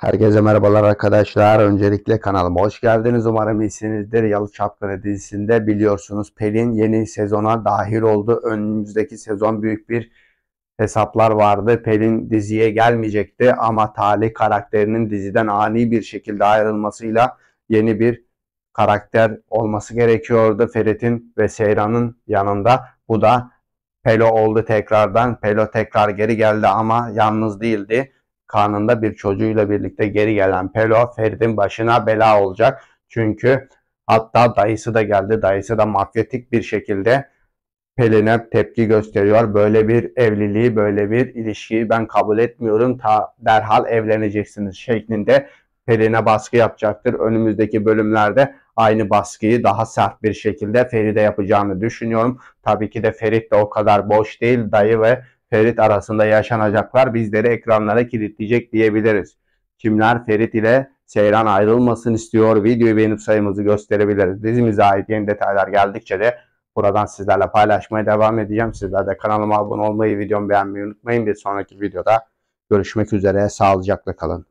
Herkese merhabalar arkadaşlar. Öncelikle kanalıma hoş geldiniz. Umarım iyisinizdir. Yalı Çapkını dizisinde biliyorsunuz Pelin yeni sezona dahil oldu. Önümüzdeki sezon büyük bir hesaplar vardı. Pelin diziye gelmeyecekti ama Talih karakterinin diziden ani bir şekilde ayrılmasıyla yeni bir karakter olması gerekiyordu. Ferit'in ve Seyran'ın yanında. Bu da Pelo oldu tekrardan. Pelo tekrar geri geldi ama yalnız değildi karnında bir çocuğuyla birlikte geri gelen Pelo Ferit'in başına bela olacak. Çünkü hatta dayısı da geldi. Dayısı da mafyatik bir şekilde Pelin'e tepki gösteriyor. Böyle bir evliliği, böyle bir ilişkiyi ben kabul etmiyorum. Ta derhal evleneceksiniz şeklinde Pelin'e baskı yapacaktır. Önümüzdeki bölümlerde aynı baskıyı daha sert bir şekilde Feride yapacağını düşünüyorum. Tabii ki de Ferit de o kadar boş değil. Dayı ve Ferit arasında yaşanacaklar bizleri ekranlara kilitleyecek diyebiliriz. Kimler Ferit ile Seyran ayrılmasın istiyor videoyu beğenip sayımızı gösterebiliriz. Dizimize ait yeni detaylar geldikçe de buradan sizlerle paylaşmaya devam edeceğim. Sizler de kanalıma abone olmayı, videomu beğenmeyi unutmayın. Bir sonraki videoda görüşmek üzere. Sağlıcakla kalın.